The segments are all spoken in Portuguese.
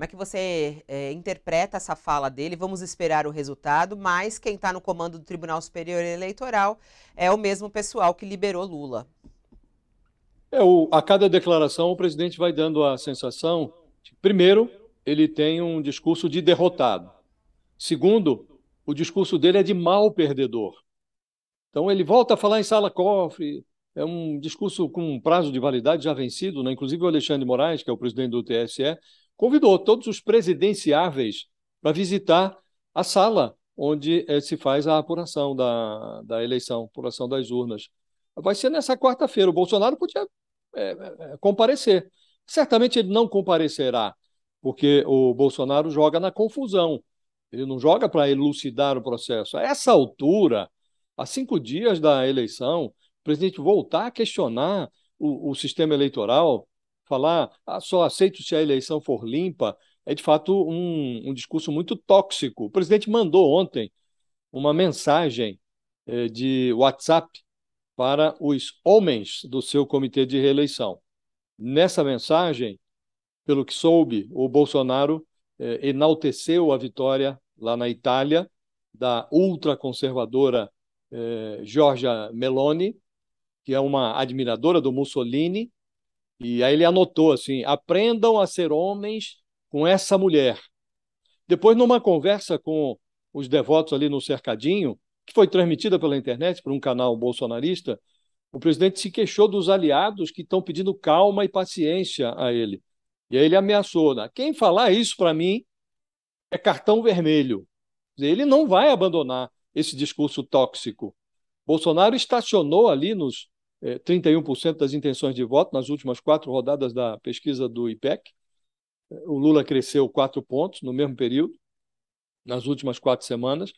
Como é que você é, interpreta essa fala dele? Vamos esperar o resultado, mas quem está no comando do Tribunal Superior Eleitoral é o mesmo pessoal que liberou Lula. É, o, a cada declaração, o presidente vai dando a sensação de, primeiro, ele tem um discurso de derrotado. Segundo, o discurso dele é de mal perdedor. Então, ele volta a falar em sala-cofre, é um discurso com um prazo de validade já vencido, né? inclusive o Alexandre Moraes, que é o presidente do TSE, convidou todos os presidenciáveis para visitar a sala onde eh, se faz a apuração da, da eleição, apuração das urnas. Vai ser nessa quarta-feira. O Bolsonaro podia é, é, comparecer. Certamente ele não comparecerá, porque o Bolsonaro joga na confusão. Ele não joga para elucidar o processo. A essa altura, há cinco dias da eleição, o presidente voltar a questionar o, o sistema eleitoral falar ah, só aceito se a eleição for limpa, é de fato um, um discurso muito tóxico. O presidente mandou ontem uma mensagem eh, de WhatsApp para os homens do seu comitê de reeleição. Nessa mensagem, pelo que soube, o Bolsonaro eh, enalteceu a vitória lá na Itália da ultraconservadora eh, Giorgia Meloni, que é uma admiradora do Mussolini e aí ele anotou assim: aprendam a ser homens com essa mulher. Depois, numa conversa com os devotos ali no cercadinho, que foi transmitida pela internet por um canal bolsonarista, o presidente se queixou dos aliados que estão pedindo calma e paciência a ele. E aí ele ameaçou: né? quem falar isso para mim é cartão vermelho. Ele não vai abandonar esse discurso tóxico. Bolsonaro estacionou ali nos 31% é, das intenções de voto nas últimas quatro rodadas da pesquisa do IPEC. É, o Lula cresceu quatro pontos no mesmo período, nas últimas quatro semanas.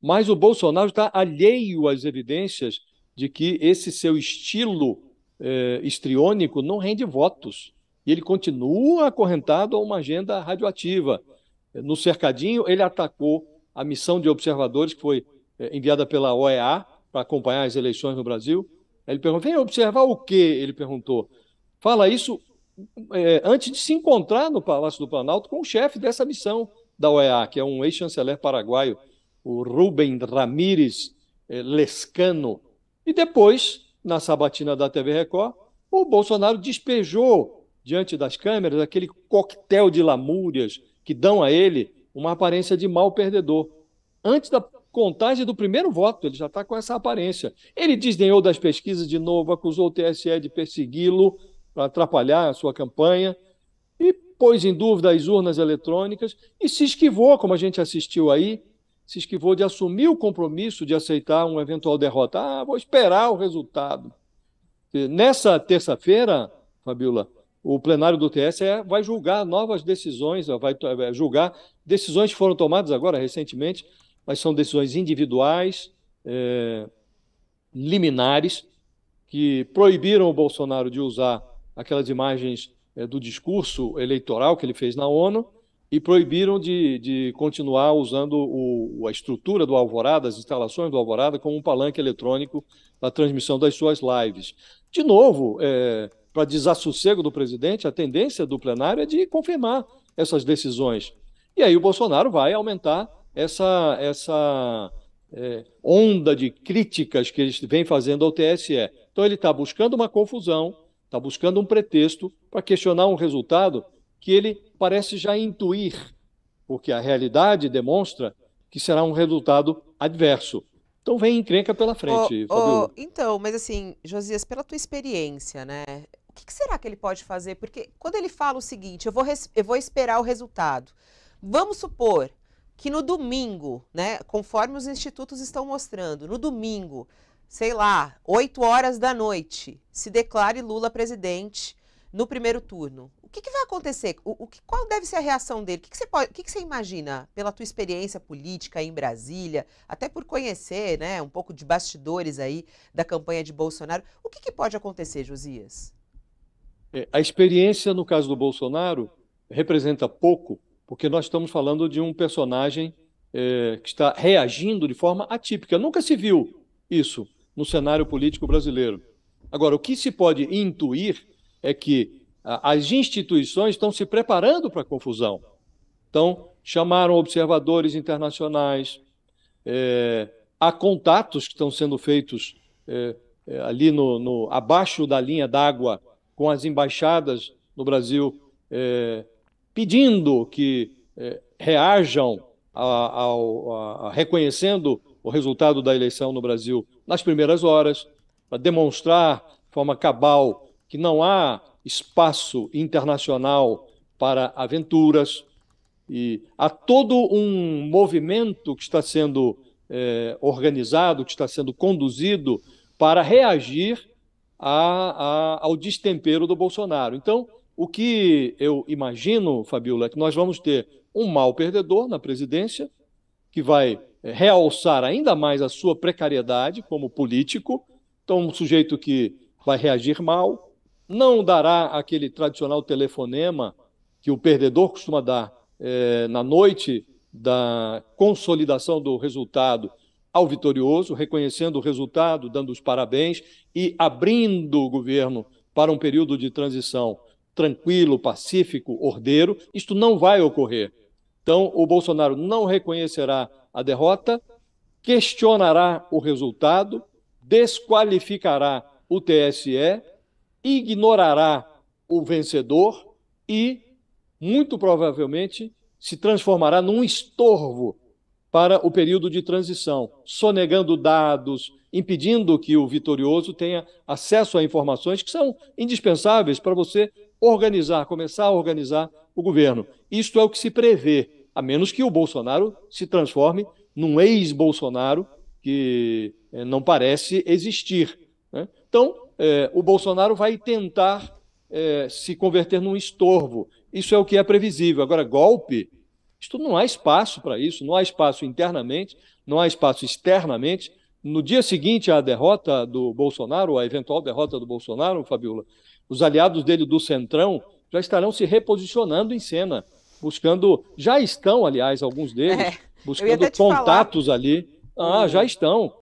Mas o Bolsonaro está alheio às evidências de que esse seu estilo eh, é, estriônico não rende votos. E ele continua acorrentado a uma agenda radioativa. No cercadinho, ele atacou a missão de observadores que foi enviada pela OEA para acompanhar as eleições no Brasil. Ele perguntou: vem observar o quê?" Ele perguntou. Fala isso é, antes de se encontrar no Palácio do Planalto com o chefe dessa missão da OEA, que é um ex-chanceler paraguaio, o Rubem Ramírez é, Lescano. E depois, na sabatina da TV Record, o Bolsonaro despejou diante das câmeras aquele coquetel de lamúrias que dão a ele uma aparência de mal perdedor. Antes da contagem do primeiro voto, ele já está com essa aparência. Ele desdenhou das pesquisas de novo, acusou o TSE de persegui-lo para atrapalhar a sua campanha e pôs em dúvida as urnas eletrônicas e se esquivou, como a gente assistiu aí, se esquivou de assumir o compromisso de aceitar uma eventual derrota. Ah, vou esperar o resultado. Nessa terça-feira, Fabiola, o plenário do TSE vai julgar novas decisões, vai julgar decisões que foram tomadas agora recentemente mas são decisões individuais, é, liminares, que proibiram o Bolsonaro de usar aquelas imagens é, do discurso eleitoral que ele fez na ONU e proibiram de, de continuar usando o, a estrutura do Alvorada, as instalações do Alvorada, como um palanque eletrônico para a transmissão das suas lives. De novo, é, para desassossego do presidente, a tendência do plenário é de confirmar essas decisões. E aí o Bolsonaro vai aumentar essa, essa é, onda de críticas que eles vêm fazendo ao TSE. Então, ele está buscando uma confusão, está buscando um pretexto para questionar um resultado que ele parece já intuir, porque a realidade demonstra que será um resultado adverso. Então vem encrenca pela frente, oh, oh, Então, mas assim, Josias, pela tua experiência, né? O que, que, será que ele pode fazer? Porque quando ele fala o seguinte, eu vou, eu vou esperar o resultado. Vamos supor que no domingo, né, conforme os institutos estão mostrando, no domingo, sei lá, 8 horas da noite, se declare Lula presidente no primeiro turno, o que, que vai acontecer? O, o, que, qual deve ser a reação dele? O que, que você pode, o que, que você imagina pela tua experiência política em Brasília, até por conhecer, né, um pouco de bastidores aí da campanha de Bolsonaro? O que, que pode acontecer, Josias? É, a experiência no caso do Bolsonaro representa pouco porque nós estamos falando de um personagem é, que está reagindo de forma atípica. Nunca se viu isso no cenário político brasileiro. Agora, o que se pode intuir é que as instituições estão se preparando para a confusão. Então, chamaram observadores internacionais, é, há contatos que estão sendo feitos é, é ali no, no, abaixo da linha d'água com as embaixadas no Brasil. É, pedindo que eh, reajam a, a, a, reconhecendo o resultado da eleição no Brasil nas primeiras horas, para demonstrar de forma cabal que não há espaço internacional para aventuras. E há todo um movimento que está sendo eh, organizado, que está sendo conduzido para reagir a, ao destempero do Bolsonaro. Então, o que eu imagino, Fabiola, é que nós vamos ter um mal perdedor na presidência, que vai eh, realçar ainda mais a sua precariedade como político. Então, um sujeito que vai reagir mal, não dará aquele tradicional telefonema que o perdedor costuma dar é, na noite da consolidação do resultado ao vitorioso, reconhecendo o resultado, dando os parabéns e abrindo o governo para um período de transição tranquilo, pacífico, ordeiro, isto não vai ocorrer. Então, o Bolsonaro não reconhecerá a derrota, questionará o resultado, desqualificará o TSE, ignorará o vencedor e, muito provavelmente, se transformará num estorvo para o período de transição, sonegando dados, impedindo que o vitorioso tenha acesso a informações que são indispensáveis para você organizar, começar a organizar o governo. Isto é o que se prevê, a menos que o Bolsonaro se transforme num ex-Bolsonaro que eh, não parece existir. Né? Então, eh, o Bolsonaro vai tentar eh, se converter num estorvo. Isso é o que é previsível. Agora, golpe, isto não há espaço para isso, não há espaço internamente, não há espaço externamente no dia seguinte à derrota do Bolsonaro, à eventual derrota do Bolsonaro, Fabiola, os aliados dele do Centrão já estarão se reposicionando em cena, buscando, já estão, aliás, alguns deles, é, buscando contatos falar. ali. Ah, uhum. já estão.